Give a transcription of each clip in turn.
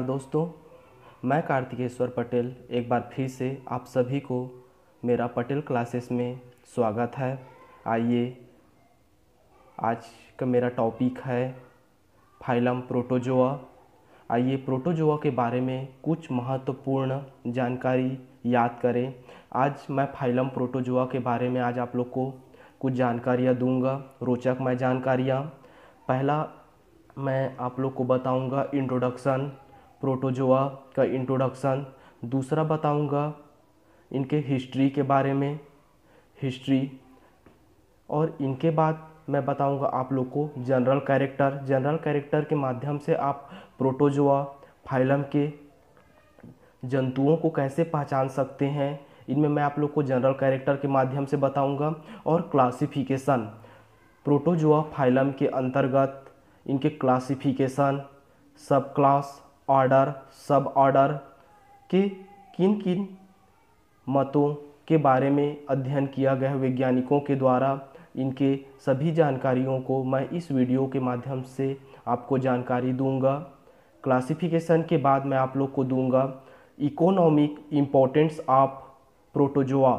नमस्कार दोस्तों मैं कार्तिकेश्वर पटेल एक बार फिर से आप सभी को मेरा पटेल क्लासेस में स्वागत है आइए आज का मेरा टॉपिक है फाइलम प्रोटोजोआ आइए प्रोटोजोआ के बारे में कुछ महत्वपूर्ण जानकारी याद करें आज मैं फाइलम प्रोटोजोआ के बारे में आज आप लोग को कुछ जानकारियाँ दूंगा रोचक मैं जानकारियाँ पहला मैं आप लोग को बताऊंगा इंट्रोडक्शन प्रोटोजोआ का इंट्रोडक्शन दूसरा बताऊंगा इनके हिस्ट्री के बारे में हिस्ट्री और इनके बाद मैं बताऊंगा आप लोग को जनरल कैरेक्टर जनरल कैरेक्टर के माध्यम से आप प्रोटोजोआ फाइलम के जंतुओं को कैसे पहचान सकते हैं इनमें मैं आप लोग को जनरल कैरेक्टर के माध्यम से बताऊंगा और क्लासिफिकेशन प्रोटोजोआ फाइलम के अंतर्गत इनके क्लासिफिकेशन सब क्लास ऑर्डर सब ऑर्डर के किन किन मतों के बारे में अध्ययन किया गया वैज्ञानिकों के द्वारा इनके सभी जानकारियों को मैं इस वीडियो के माध्यम से आपको जानकारी दूंगा क्लासिफिकेशन के बाद मैं आप लोग को दूंगा इकोनॉमिक इम्पोर्टेंस ऑफ प्रोटोजोआ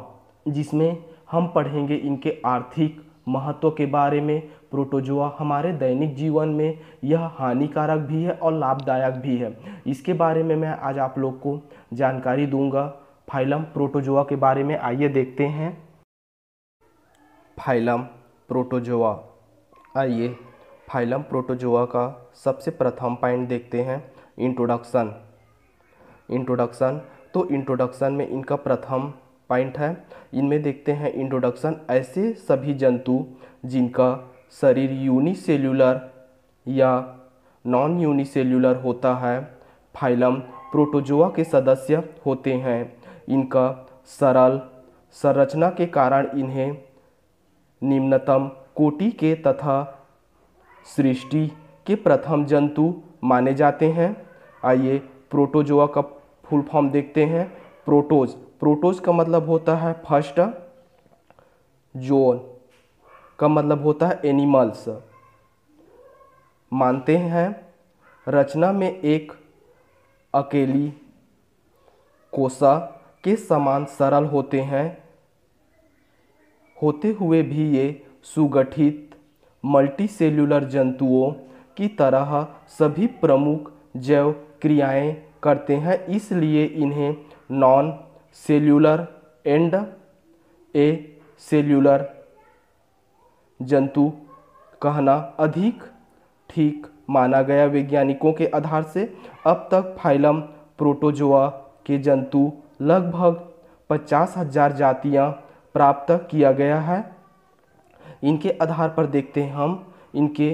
जिसमें हम पढ़ेंगे इनके आर्थिक महत्व के बारे में प्रोटोजोआ हमारे दैनिक जीवन में यह हानिकारक भी है और लाभदायक भी है इसके बारे में मैं आज आप लोग को जानकारी दूंगा फाइलम प्रोटोजोआ के बारे में आइए देखते हैं फाइलम प्रोटोजोआ आइए फाइलम प्रोटोजोआ का सबसे प्रथम पॉइंट देखते हैं इंट्रोडक्शन इंट्रोडक्शन तो इंट्रोडक्शन में इनका प्रथम पॉइंट है इनमें देखते हैं इंट्रोडक्शन ऐसे सभी जंतु जिनका शरीर यूनिसेल्यूलर या नॉन यूनिसेल्युलर होता है फाइलम प्रोटोजोआ के सदस्य होते हैं इनका सरल संरचना के कारण इन्हें निम्नतम कोटि के तथा सृष्टि के प्रथम जंतु माने जाते हैं आइए प्रोटोजोआ का फुल फॉर्म देखते हैं प्रोटोज प्रोटोज का मतलब होता है फर्स्ट जोन का मतलब होता है एनिमल्स मानते हैं रचना में एक अकेली कोसा के समान सरल होते हैं होते हुए भी ये सुगठित मल्टीसेल्युलर जंतुओं की तरह सभी प्रमुख जैव क्रियाएं करते हैं इसलिए इन्हें non cellular and acellular जंतु कहना अधिक ठीक माना गया वैज्ञानिकों के आधार से अब तक फाइलम प्रोटोजोआ के जंतु लगभग पचास हजार जातियाँ प्राप्त किया गया है इनके आधार पर देखते हैं हम इनके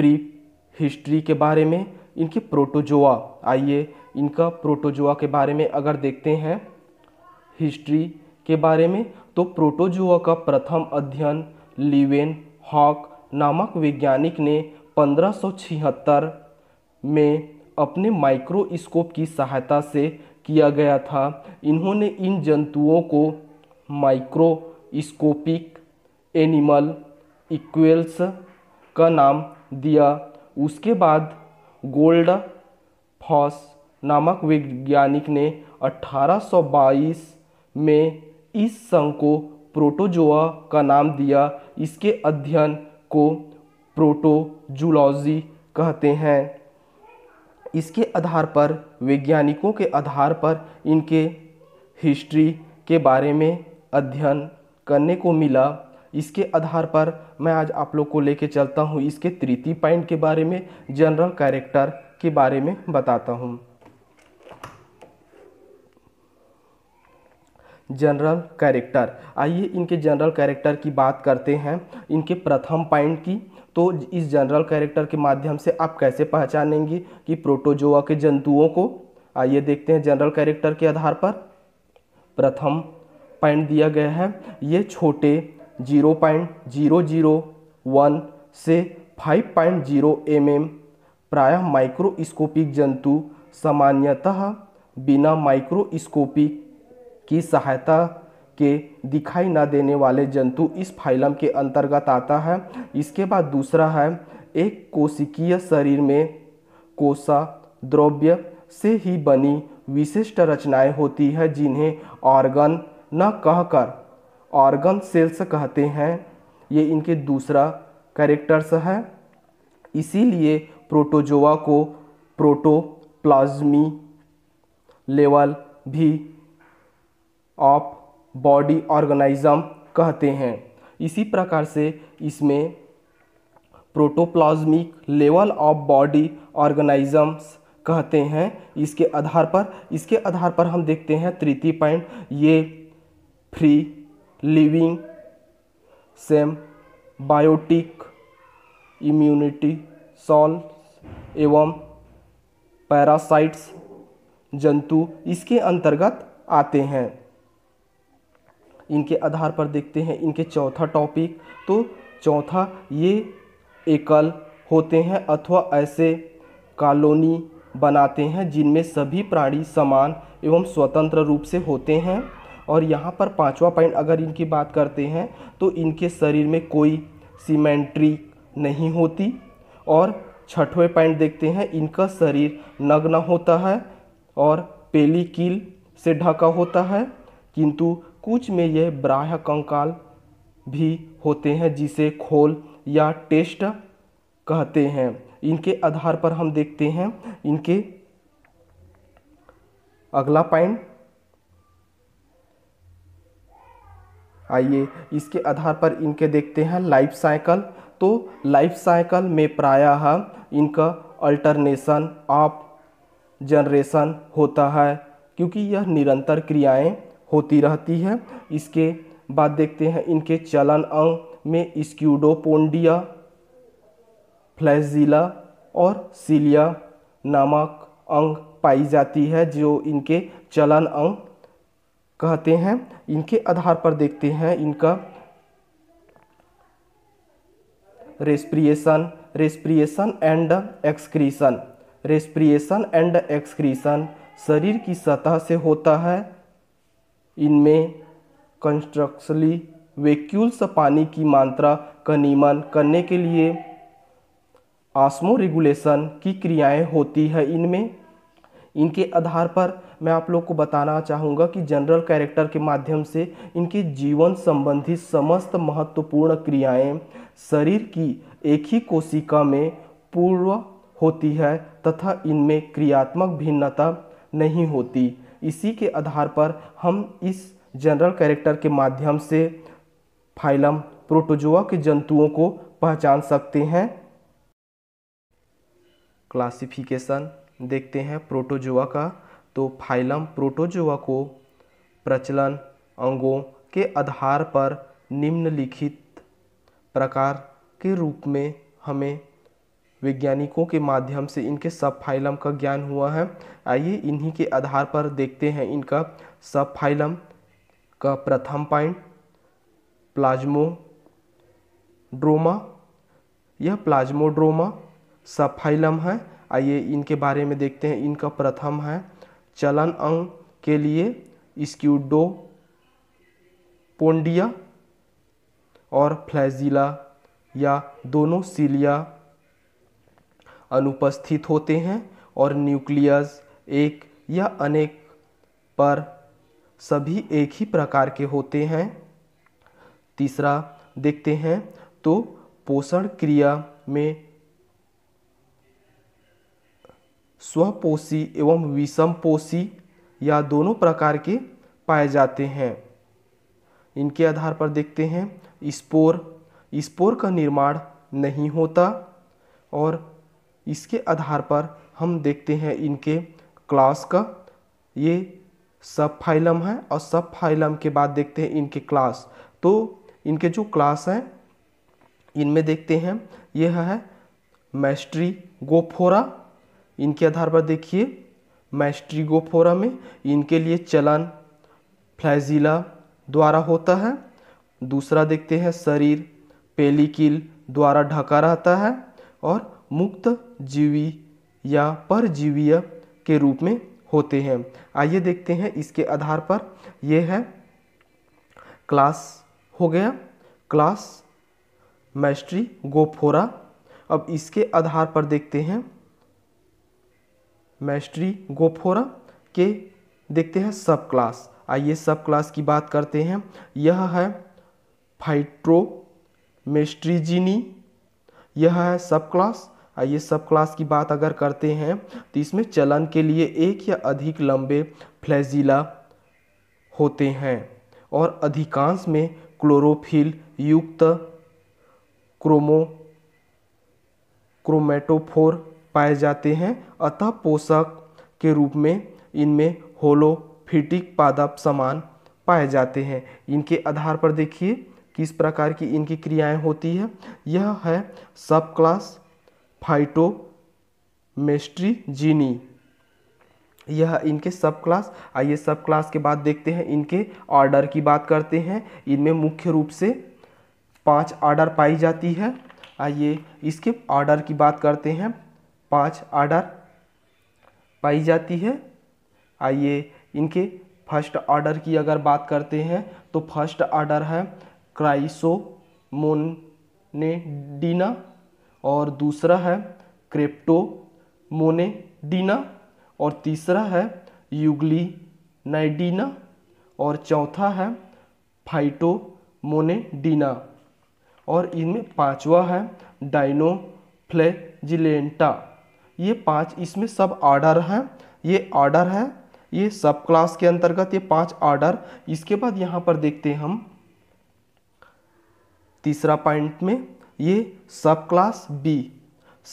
ब्रीफ हिस्ट्री के बारे में इनके प्रोटोजोआ आइए इनका प्रोटोजोआ के बारे में अगर देखते हैं हिस्ट्री के बारे में तो प्रोटोजोआ का प्रथम अध्ययन लिवेन हॉक नामक वैज्ञानिक ने पंद्रह में अपने माइक्रोस्कोप की सहायता से किया गया था इन्होंने इन जंतुओं को माइक्रोस्कोपिक एनिमल इक्वेल्स का नाम दिया उसके बाद गोल्ड फॉस नामक वैज्ञानिक ने 1822 में इस संघ को प्रोटोजोआ का नाम दिया इसके अध्ययन को प्रोटोजूलॉजी कहते हैं इसके आधार पर वैज्ञानिकों के आधार पर इनके हिस्ट्री के बारे में अध्ययन करने को मिला इसके आधार पर मैं आज आप लोग को लेके चलता हूँ इसके तृतीय पॉइंट के बारे में जनरल कैरेक्टर के बारे में बताता हूँ जनरल कैरेक्टर आइए इनके जनरल कैरेक्टर की बात करते हैं इनके प्रथम पॉइंट की तो इस जनरल कैरेक्टर के माध्यम से आप कैसे पहचानेंगे कि प्रोटोजोआ के जंतुओं को आइए देखते हैं जनरल कैरेक्टर के आधार पर प्रथम पॉइंट दिया गया है ये छोटे zero point zero zero one से five point zero M M प्रायः माइक्रोस्कोपिक जंतु सामान्यतः बिना माइक्रोस्कोपिक की सहायता के दिखाई न देने वाले जंतु इस फाइलम के अंतर्गत आता है इसके बाद दूसरा है एक कोशिकीय शरीर में कोसा द्रव्य से ही बनी विशिष्ट रचनाएं होती है जिन्हें ऑर्गन न कहकर ऑर्गन सेल्स कहते हैं ये इनके दूसरा कैरेक्टर्स है इसीलिए प्रोटोजोआ को प्रोटोप्लाज्मी लेवल भी ऑफ बॉडी ऑर्गेनाइज्म कहते हैं इसी प्रकार से इसमें protoplasmic level of body organisms कहते हैं इसके आधार पर इसके आधार पर हम देखते हैं तृतीय पॉइंट ये free living symbiotic immunity सॉल एवं पैरासाइट्स जंतु इसके अंतर्गत आते हैं इनके आधार पर देखते हैं इनके चौथा टॉपिक तो चौथा ये एकल होते हैं अथवा ऐसे कॉलोनी बनाते हैं जिनमें सभी प्राणी समान एवं स्वतंत्र रूप से होते हैं और यहाँ पर पांचवा पॉइंट अगर इनकी बात करते हैं तो इनके शरीर में कोई सीमेंट्री नहीं होती और छठवें पॉइंट देखते हैं इनका शरीर नग्न होता है और पेली कील से ढका होता है किंतु कुछ में यह ब्राह कंकाल भी होते हैं जिसे खोल या टेस्ट कहते हैं इनके आधार पर हम देखते हैं इनके अगला पॉइंट आइए इसके आधार पर इनके देखते हैं लाइफ साइकिल तो लाइफ साइकिल में प्रायः इनका अल्टरनेशन ऑफ जनरेशन होता है क्योंकि यह निरंतर क्रियाएं होती रहती है इसके बाद देखते हैं इनके चलन अंग में स्क्यूडोपोंडिया फ्लैजिला और सीलिया नामक अंग पाई जाती है जो इनके चलन अंग कहते हैं इनके आधार पर देखते हैं इनका respiration respiration and excretion respiration and excretion शरीर की सतह से होता है इनमें कंस्ट्रक्शली वेक्यूल्स पानी की मात्रा का नियमन करने के लिए आसमो रेगुलेशन की क्रियाएं होती है इनमें इनके आधार पर मैं आप लोग को बताना चाहूँगा कि जनरल कैरेक्टर के माध्यम से इनके जीवन संबंधी समस्त महत्वपूर्ण क्रियाएं शरीर की एक ही कोशिका में पूर्व होती है तथा इनमें क्रियात्मक भिन्नता नहीं होती इसी के आधार पर हम इस जनरल कैरेक्टर के माध्यम से फाइलम प्रोटोजोआ के जंतुओं को पहचान सकते हैं क्लासिफिकेशन देखते हैं प्रोटोजोआ का तो फाइलम प्रोटोजोआ को प्रचलन अंगों के आधार पर निम्नलिखित प्रकार के रूप में हमें वैज्ञानिकों के माध्यम से इनके सब फाइलम का ज्ञान हुआ है आइए इन्हीं के आधार पर देखते हैं इनका सब फाइलम का प्रथम पॉइंट प्लाज्मो ड्रोमा यह प्लाज्मोड्रोमा फाइलम है आइए इनके बारे में देखते हैं इनका प्रथम है चलन अंग के लिए स्क्यूडो पोंडिया और फ्लैजिला या दोनों सीलिया अनुपस्थित होते हैं और न्यूक्लियस एक या अनेक पर सभी एक ही प्रकार के होते हैं तीसरा देखते हैं तो पोषण क्रिया में स्वपोषी एवं विषमपोषी या दोनों प्रकार के पाए जाते हैं इनके आधार पर देखते हैं स्पोर स्पोर का निर्माण नहीं होता और इसके आधार पर हम देखते हैं इनके क्लास का ये सब फाइलम है और सब फाइलम के बाद देखते हैं इनके क्लास तो इनके जो क्लास हैं इनमें देखते हैं यह है मैस्ट्री गोफोरा इनके आधार पर देखिए मैस्ट्री गोफोरा में इनके लिए चलन फ्लैजिला द्वारा होता है दूसरा देखते हैं शरीर पेलिकिल द्वारा ढका रहता है और मुक्त जीवी या परजीवीय के रूप में होते हैं आइए देखते हैं इसके आधार पर यह है क्लास हो गया क्लास मैस्ट्री गोफोरा अब इसके आधार पर देखते हैं मैस्ट्री गोफोरा के देखते हैं सब क्लास आइए सब क्लास की बात करते हैं यह है मेस्ट्रीजिनी यह है सब क्लास आइए सब क्लास की बात अगर करते हैं तो इसमें चलन के लिए एक या अधिक लंबे फ्लैजिला होते हैं और अधिकांश में क्लोरोफिल युक्त क्रोमो क्रोमेटोफोर पाए जाते हैं अतः पोषक के रूप में इनमें होलोफिटिक पादप समान पाए जाते हैं इनके आधार पर देखिए किस प्रकार की इनकी क्रियाएं होती है यह है सब क्लास फाइटोमेस्ट्री जीनी यह इनके सब क्लास आइए सब क्लास के बाद देखते हैं इनके ऑर्डर की बात करते हैं इनमें मुख्य रूप से पांच ऑर्डर पाई जाती है आइए इसके ऑर्डर की बात करते हैं पांच ऑर्डर पाई जाती है आइए इनके फर्स्ट ऑर्डर की अगर बात करते हैं तो फर्स्ट ऑर्डर है क्राइसोमोनेडिना और दूसरा है क्रेप्टो मोनेडीना और तीसरा है युगली नाइडीना और चौथा है फाइटो मोनेडीना और इनमें पांचवा है डाइनो फ्लेजिलेंटा ये पांच इसमें सब आर्डर हैं ये आर्डर है ये सब क्लास के अंतर्गत ये पांच आर्डर इसके बाद यहाँ पर देखते हैं हम तीसरा पॉइंट में ये subclass B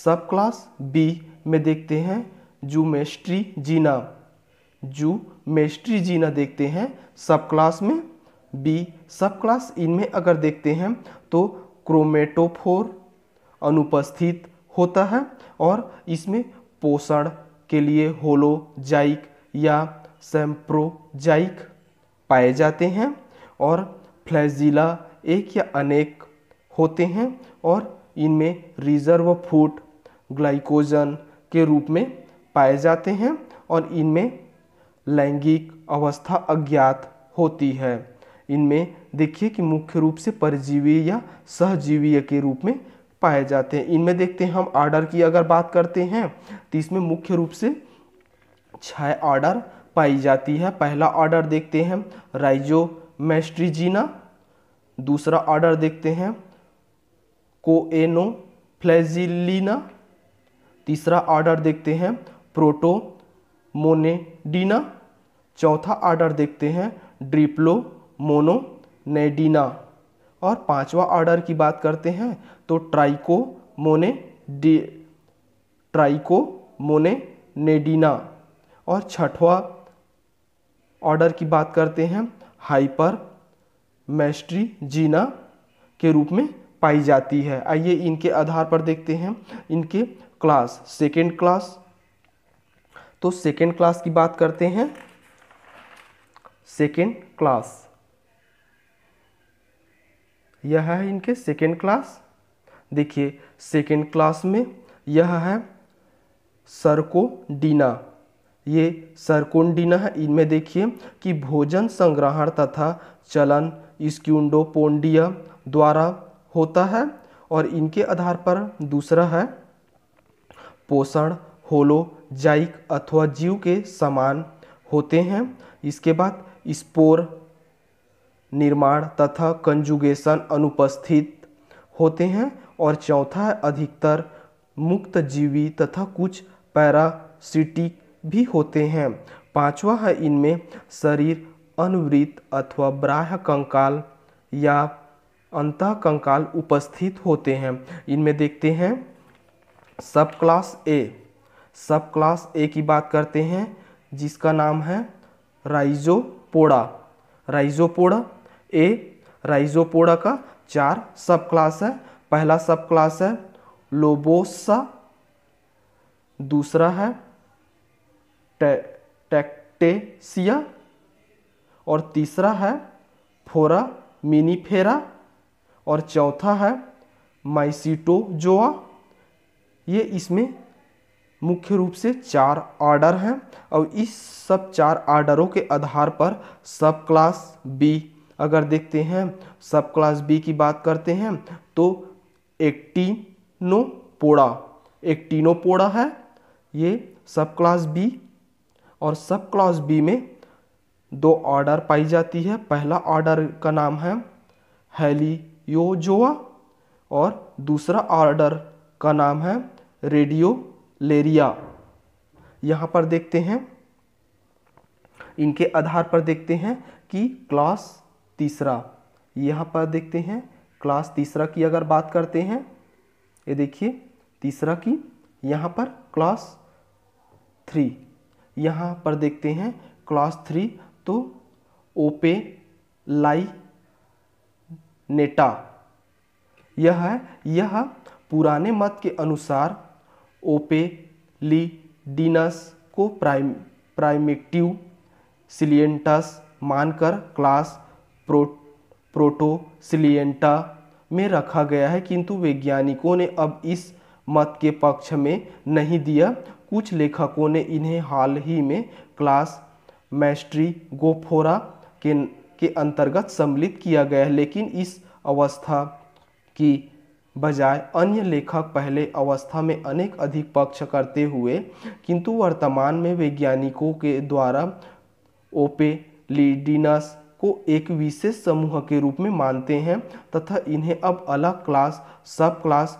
subclass B में देखते हैं जूमेस्ट्री जीना जू मेस्ट्री जीना देखते हैं सब क्लास में बी सब क्लास इन में अगर देखते हैं तो क्रोमेटोफोर अनुपस्थित होता है और इसमें पोषण के लिए होलोजाइक या सेम्प्रोजाइक पाए जाते हैं और फ्लैजिला एक या अनेक होते हैं और इनमें रिजर्व फूड ग्लाइकोजन के रूप में पाए जाते हैं और इनमें लैंगिक अवस्था अज्ञात होती है इनमें देखिए कि मुख्य रूप से परजीवी या सहजीवीय के रूप में पाए जाते हैं इनमें देखते हैं हम आर्डर की अगर बात करते हैं तो इसमें मुख्य रूप से छः आर्डर पाई जाती है पहला ऑर्डर देखते हैं राइजो दूसरा ऑर्डर देखते हैं कोएनो फ्लैजिलीना तीसरा ऑर्डर देखते हैं प्रोटो मोनेडीना चौथा ऑर्डर देखते हैं ड्रिप्लो मोनोनेडीना और पांचवा ऑर्डर की बात करते हैं तो ट्राइको मोने डी ट्राइको मोने और छठवा ऑर्डर की बात करते हैं हाइपर मैस्ट्रीजीना के रूप में पाई जाती है आइए इनके आधार पर देखते हैं इनके क्लास सेकेंड क्लास तो सेकेंड क्लास की बात करते हैं सेकेंड क्लास यह है इनके सेकेंड क्लास देखिए सेकेंड क्लास में यह है सरकोडीना ये सरकोडीना है इनमें देखिए कि भोजन संग्रहण तथा चलन स्क्यूडोपोंडिया द्वारा होता है और इनके आधार पर दूसरा है पोषण होलो जाइक अथवा जीव के समान होते हैं इसके बाद स्पोर निर्माण तथा कंजुगेशन अनुपस्थित होते हैं और चौथा है अधिकतर मुक्त जीवी तथा कुछ पैरासिटिक भी होते हैं पांचवा है इनमें शरीर अनवृत अथवा ब्राह कंकाल या अंत कंकाल उपस्थित होते हैं इनमें देखते हैं सब क्लास ए सब क्लास ए की बात करते हैं जिसका नाम है राइजोपोड़ा राइजोपोड़ा ए राइजोपोड़ा का चार सब क्लास है पहला सब क्लास है लोबोसा दूसरा है टे, टेक्टेसिया और तीसरा है फोरा मिनीफेरा और चौथा है माइसीटोजोआ ये इसमें मुख्य रूप से चार आर्डर हैं और इस सब चार आर्डरों के आधार पर सब क्लास बी अगर देखते हैं सब क्लास बी की बात करते हैं तो एक्टिनोपोड़ा एक्टिनोपोड़ा है ये सब क्लास बी और सब क्लास बी में दो ऑर्डर पाई जाती है पहला ऑर्डर का नाम है हेली योजोआ और दूसरा ऑर्डर का नाम है रेडियो लेरिया यहाँ पर देखते हैं इनके आधार पर देखते हैं कि क्लास तीसरा यहाँ पर देखते हैं क्लास तीसरा की अगर बात करते हैं ये देखिए तीसरा की यहाँ पर क्लास थ्री यहाँ पर देखते हैं क्लास थ्री तो ओपे लाई नेटा यह है यह पुराने मत के अनुसार ओपेलिडिनस को प्राइम प्राइमेटिव सिलियंटस मानकर क्लास प्रो प्रोटोसिलियंटा में रखा गया है किंतु वैज्ञानिकों ने अब इस मत के पक्ष में नहीं दिया कुछ लेखकों ने इन्हें हाल ही में क्लास मैस्ट्री गोफोरा के के अंतर्गत सम्मिलित किया गया है लेकिन इस अवस्था की बजाय अन्य लेखक पहले अवस्था में अनेक अधिक पक्ष करते हुए किंतु वर्तमान में वैज्ञानिकों के द्वारा ओपेलिडिनस को एक विशेष समूह के रूप में मानते हैं तथा इन्हें अब अलग क्लास सब क्लास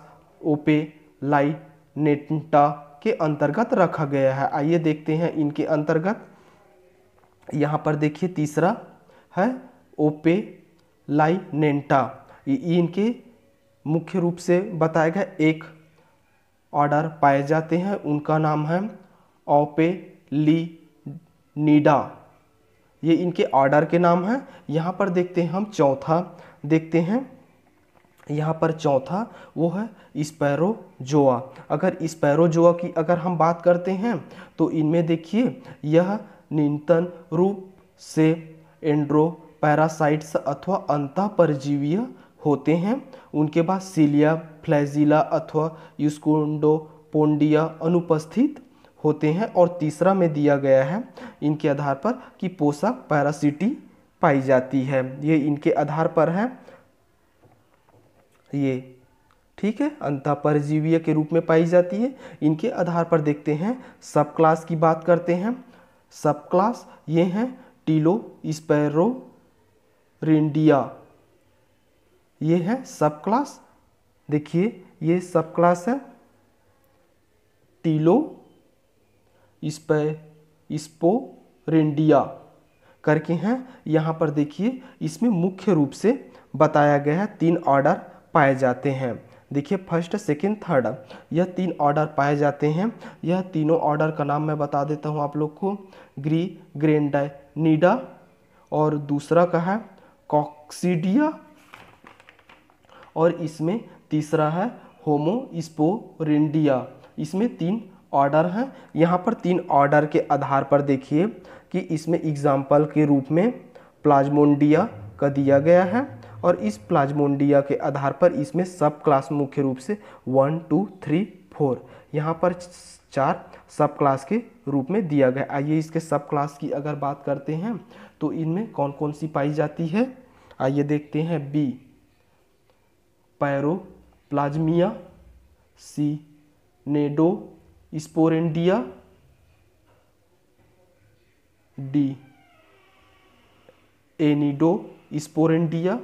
ओपेलाइनेटा के अंतर्गत रखा गया है आइए देखते हैं इनके अंतर्गत यहाँ पर देखिए तीसरा है ओपे लाइनेंटा ये इनके मुख्य रूप से बताया गया एक ऑर्डर पाए जाते हैं उनका नाम है ओपे ली नीडा ये इनके ऑर्डर के नाम हैं यहाँ पर देखते हैं हम चौथा देखते हैं यहाँ पर चौथा वो है स्पैरोजोआ अगर स्पैरोजोआ की अगर हम बात करते हैं तो इनमें देखिए यह निंतन रूप से एंड्रो पैरासाइट्स अथवा अंत परजीवीय होते हैं उनके बाद सीलिया फ्लैजिला अथवा यूस्कोडो पोंडिया अनुपस्थित होते हैं और तीसरा में दिया गया है इनके आधार पर कि पोषक पैरासिटी पाई जाती है ये इनके आधार पर है ये ठीक है अंत परजीवीय के रूप में पाई जाती है इनके आधार पर देखते हैं सब क्लास की बात करते हैं सब क्लास ये हैं टीलो स्पैरो रेंडिया ये है सब क्लास देखिए ये सब क्लास है टीलो स्पै इस्पो रेंडिया करके हैं यहाँ पर देखिए इसमें मुख्य रूप से बताया गया है तीन ऑर्डर पाए जाते हैं देखिए फर्स्ट सेकेंड थर्ड यह तीन ऑर्डर पाए जाते हैं यह तीनों ऑर्डर का नाम मैं बता देता हूँ आप लोग को ग्री ग्रेंडाई और दूसरा का है कॉक्सीडिया और इसमें तीसरा है होमो स्पोरेंडिया इसमें तीन ऑर्डर हैं यहाँ पर तीन ऑर्डर के आधार पर देखिए कि इसमें एग्जाम्पल के रूप में प्लाज्मोंडिया का दिया गया है और इस प्लाज्मोंडिया के आधार पर इसमें सब क्लास मुख्य रूप से वन टू थ्री फोर यहाँ पर चार सब क्लास के रूप में दिया गया आइए इसके सब क्लास की अगर बात करते हैं तो इनमें कौन कौन सी पाई जाती है आइए देखते हैं बी पैरो प्लाज्मिया सी नेडो स्पोरेंडिया डी एनिडो स्पोरेंडिया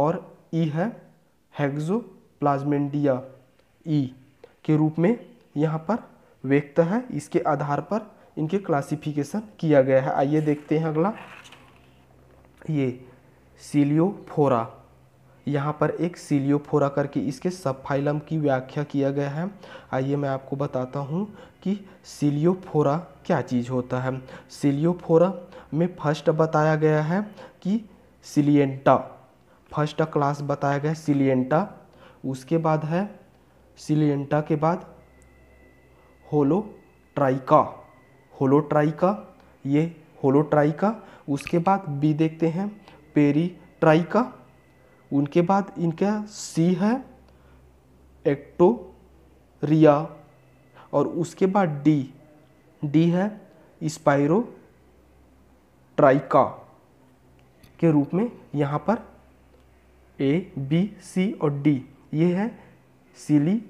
और ई है हेक्सो प्लाज्मेंडिया ई के रूप में यहाँ पर व्यक्त है इसके आधार पर इनके क्लासिफिकेशन किया गया है आइए देखते हैं अगला ये सीलियोफोरा यहाँ पर एक सीलियोफोरा करके इसके सब फाइलम की व्याख्या किया गया है आइए मैं आपको बताता हूँ कि सीलियोफोरा क्या चीज़ होता है सीलियोफोरा में फर्स्ट बताया गया है कि सिलियंटा फर्स्ट क्लास बताया गया सिलियंटा उसके बाद है सिलियंटा के बाद होलोट्राइका होलोट्राइका ये होलोट्राइका उसके बाद बी देखते हैं पेरी ट्राइका उनके बाद इनका सी है एक्टोरिया और उसके बाद डी डी है स्पायरो ट्राइका के रूप में यहाँ पर ए बी सी और डी ये है सिली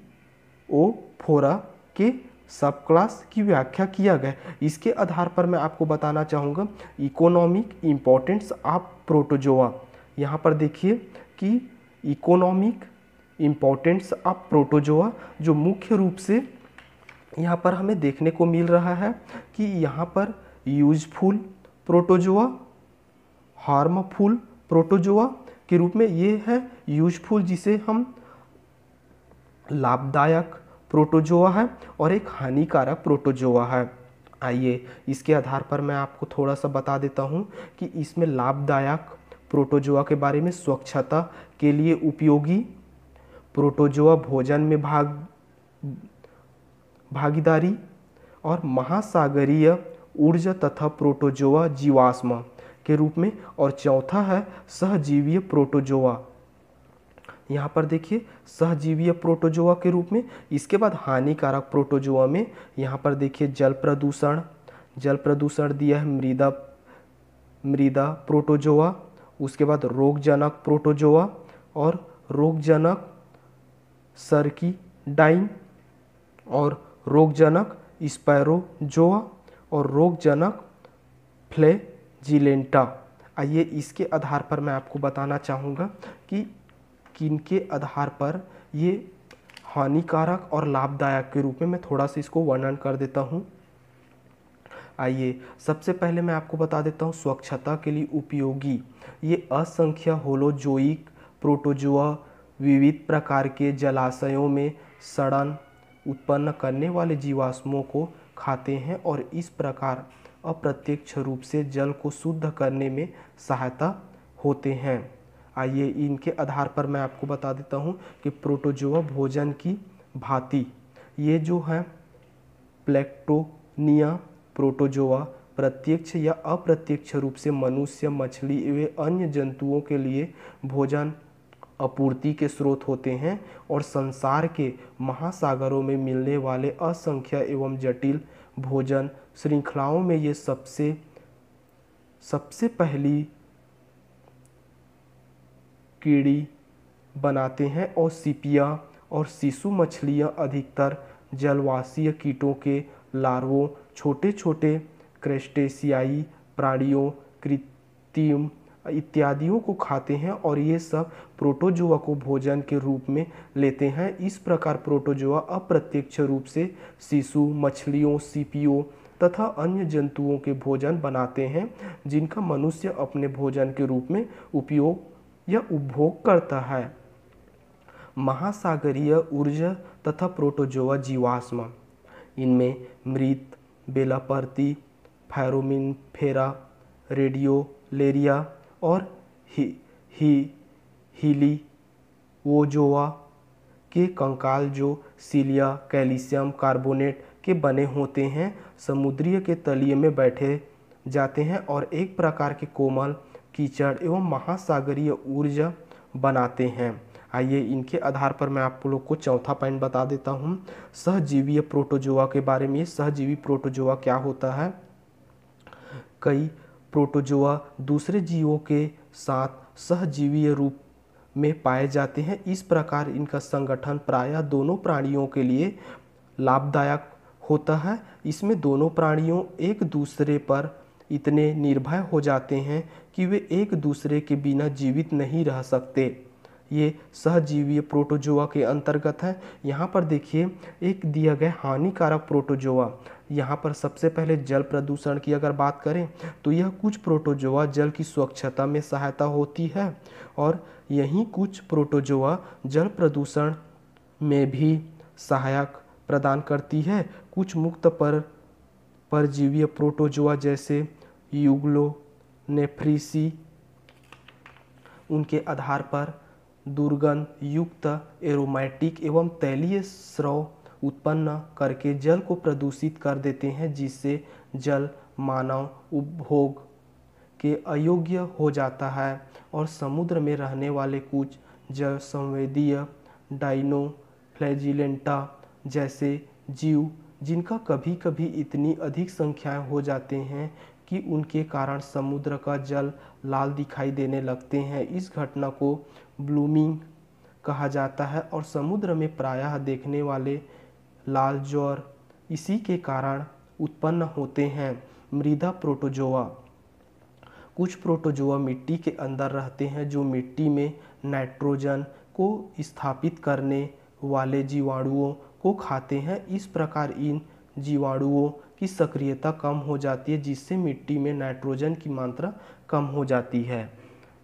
ओ फोरा के सब क्लास की व्याख्या किया गया इसके आधार पर मैं आपको बताना चाहूँगा इकोनॉमिक इम्पोर्टेंस ऑफ प्रोटोजोआ यहाँ पर देखिए कि इकोनॉमिक इम्पोर्टेंस ऑफ प्रोटोजोआ जो मुख्य रूप से यहाँ पर हमें देखने को मिल रहा है कि यहाँ पर यूजफुल प्रोटोजोआ हार्मफुल प्रोटोजोआ के रूप में ये है यूजफुल जिसे हम लाभदायक प्रोटोजोआ है और एक हानिकारक प्रोटोजोआ है आइए इसके आधार पर मैं आपको थोड़ा सा बता देता हूँ कि इसमें लाभदायक प्रोटोजोआ के बारे में स्वच्छता के लिए उपयोगी प्रोटोजोआ भोजन में भाग भागीदारी और महासागरीय ऊर्जा तथा प्रोटोजोआ जीवाश्म के रूप में और चौथा है सहजीवीय प्रोटोजोआ यहाँ पर देखिए सहजीवीय प्रोटोजोआ के रूप में इसके बाद हानिकारक प्रोटोजोआ में यहाँ पर देखिए जल प्रदूषण जल प्रदूषण दिया है मृदा मृदा प्रोटोजोआ उसके बाद रोगजनक प्रोटोजोआ और रोगजनक सरकी डाइन और रोगजनक स्पैरोजोआ और रोगजनक फ्ले जिलेंटा आइए इसके आधार पर मैं आपको बताना चाहूँगा कि किन के आधार पर ये हानिकारक और लाभदायक के रूप में मैं थोड़ा सा इसको वर्णन कर देता हूँ आइए सबसे पहले मैं आपको बता देता हूँ स्वच्छता के लिए उपयोगी ये असंख्य होलोजोइक प्रोटोजोआ विविध प्रकार के जलाशयों में सड़न उत्पन्न करने वाले जीवाश्मों को खाते हैं और इस प्रकार अप्रत्यक्ष रूप से जल को शुद्ध करने में सहायता होते हैं आइए इनके आधार पर मैं आपको बता देता हूँ कि प्रोटोजोआ भोजन की भांति ये जो है प्लेक्टोनिया प्रोटोजोआ प्रत्यक्ष या अप्रत्यक्ष रूप से मनुष्य मछली एवं अन्य जंतुओं के लिए भोजन आपूर्ति के स्रोत होते हैं और संसार के महासागरों में मिलने वाले असंख्य एवं जटिल भोजन श्रृंखलाओं में ये सबसे सबसे पहली कीड़ी बनाते हैं और सीपिया और शिशु मछलियाँ अधिकतर जलवासीय कीटों के लार्वों छोटे छोटे क्रेस्टेशियाई प्राणियों कृत्रिम इत्यादियों को खाते हैं और ये सब प्रोटोजोआ को भोजन के रूप में लेते हैं इस प्रकार प्रोटोजोआ अप्रत्यक्ष रूप से शिशु मछलियों सीपियों तथा अन्य जंतुओं के भोजन बनाते हैं जिनका मनुष्य अपने भोजन के रूप में उपयोग या उपभोग करता है महासागरीय ऊर्जा तथा प्रोटोजोआ जीवाश्म इनमें मृत बेलापर्ती फैरोमिन फेरा रेडियो लेरिया और ही ही हीली वोजोवा के कंकाल जो सीलिया कैल्शियम कार्बोनेट के बने होते हैं समुद्रीय के तलिए में बैठे जाते हैं और एक प्रकार के कोमल कीचड़ एवं महासागरीय ऊर्जा बनाते हैं आइए इनके आधार पर मैं आप लोग को चौथा पॉइंट बता देता हूँ सहजीवीय प्रोटोजोआ के बारे में सहजीवी प्रोटोजोआ क्या होता है कई प्रोटोजोआ दूसरे जीवों के साथ सहजीवीय रूप में पाए जाते हैं इस प्रकार इनका संगठन प्रायः दोनों प्राणियों के लिए लाभदायक होता है इसमें दोनों प्राणियों एक दूसरे पर इतने निर्भय हो जाते हैं कि वे एक दूसरे के बिना जीवित नहीं रह सकते ये सहजीवीय प्रोटोजोआ के अंतर्गत है यहाँ पर देखिए एक दिया गया हानिकारक प्रोटोजोआ यहाँ पर सबसे पहले जल प्रदूषण की अगर बात करें तो यह कुछ प्रोटोजोआ जल की स्वच्छता में सहायता होती है और यही कुछ प्रोटोजोआ जल प्रदूषण में भी सहायक प्रदान करती है कुछ मुक्त पर परजीवीय प्रोटोजोआ जैसे युगलो नेफ्रीसी उनके आधार पर दुर्गंध युक्त एरोमैटिक एवं तैलीय स्रव उत्पन्न करके जल को प्रदूषित कर देते हैं जिससे जल मानव उपभोग के अयोग्य हो जाता है और समुद्र में रहने वाले कुछ जल संवेदीय डाइनो फ्लैजिलेंटा जैसे जीव जिनका कभी कभी इतनी अधिक संख्याएं हो जाते हैं कि उनके कारण समुद्र का जल लाल दिखाई देने लगते हैं इस घटना को ब्लूमिंग कहा जाता है और समुद्र में प्रायः देखने वाले लाल ज्वर इसी के कारण उत्पन्न होते हैं मृदा प्रोटोजोआ कुछ प्रोटोजोआ मिट्टी के अंदर रहते हैं जो मिट्टी में नाइट्रोजन को स्थापित करने वाले जीवाणुओं को खाते हैं इस प्रकार इन जीवाणुओं की सक्रियता कम हो जाती है जिससे मिट्टी में नाइट्रोजन की मात्रा कम हो जाती है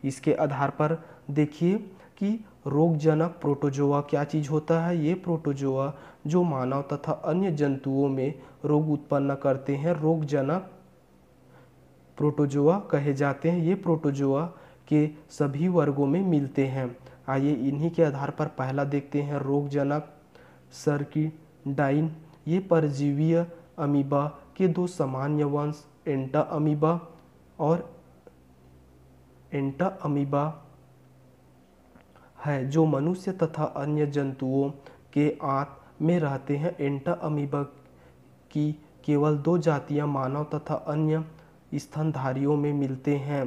इसके आधार पर देखिए कि रोगजनक प्रोटोजोआ क्या चीज़ होता है ये प्रोटोजोआ जो मानव तथा अन्य जंतुओं में रोग उत्पन्न करते हैं रोगजनक प्रोटोजोआ कहे जाते हैं ये प्रोटोजोआ के सभी वर्गों में मिलते हैं आइए इन्हीं के आधार पर पहला देखते हैं रोगजनक सर्किडाइन ये परजीवीय अमीबा के दो सामान्य वंश एंटा अमीबा और एंटा अमीबा है जो मनुष्य तथा अन्य जंतुओं के आंत में रहते हैं एंटा अमीबा की केवल दो जातियां मानव तथा अन्य स्तनधारियों में मिलते हैं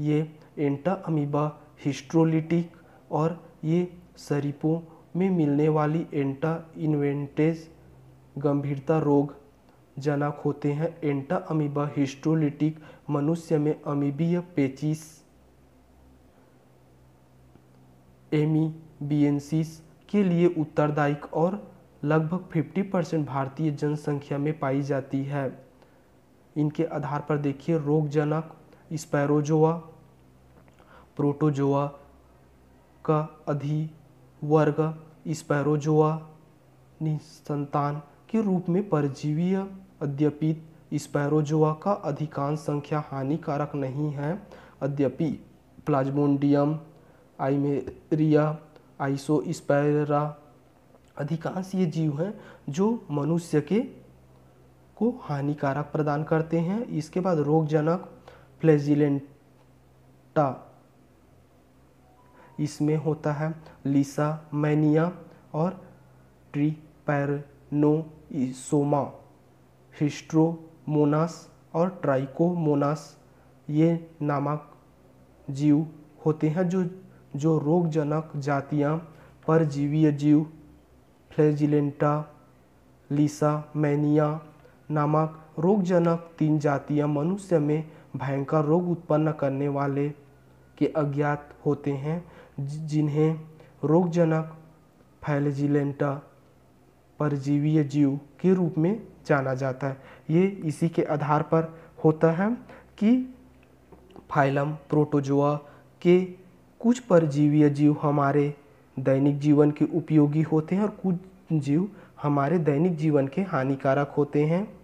ये एंटा अमीबा हिस्ट्रोलिटिक और ये सरीपों में मिलने वाली एंटा इन्वेंटेज गंभीरता रोग जनक होते हैं एंटा अमीबा हिस्ट्रोलिटिक मनुष्य में अमीबीय पेचिस एन सी के लिए उत्तरदायिक और लगभग 50 परसेंट भारतीय जनसंख्या में पाई जाती है इनके आधार पर देखिए रोगजनक स्पैरोजोआ प्रोटोजोआ का अधि वर्ग स्पैरोजोआ निसंतान के रूप में परजीवीय अद्यपित स्पैरोजोआ का अधिकांश संख्या हानिकारक नहीं है अद्यपि प्लाज्मोडियम आइमेरिया आइसोस्पैरा अधिकांश ये जीव हैं जो मनुष्य के को हानिकारक प्रदान करते हैं इसके बाद रोगजनक फ्लेजिलेंटा इसमें होता है लिसा मैनिया और ट्रीपैरनोइसोमा हिस्ट्रोमोनास और ट्राइकोमोनास ये नामक जीव होते हैं जो जो रोगजनक जातियाँ परजीवीय जीव फ्लेजिलेंटा लिसा मैनिया नामक रोगजनक तीन जातियाँ मनुष्य में भयंकर रोग उत्पन्न करने वाले के अज्ञात होते हैं जिन्हें रोगजनक फैलजिलेंटा परजीवीय जीव के रूप में जाना जाता है ये इसी के आधार पर होता है कि फाइलम प्रोटोजोआ के कुछ परजीवी जीव हमारे दैनिक जीवन के उपयोगी होते हैं और कुछ जीव हमारे दैनिक जीवन के हानिकारक होते हैं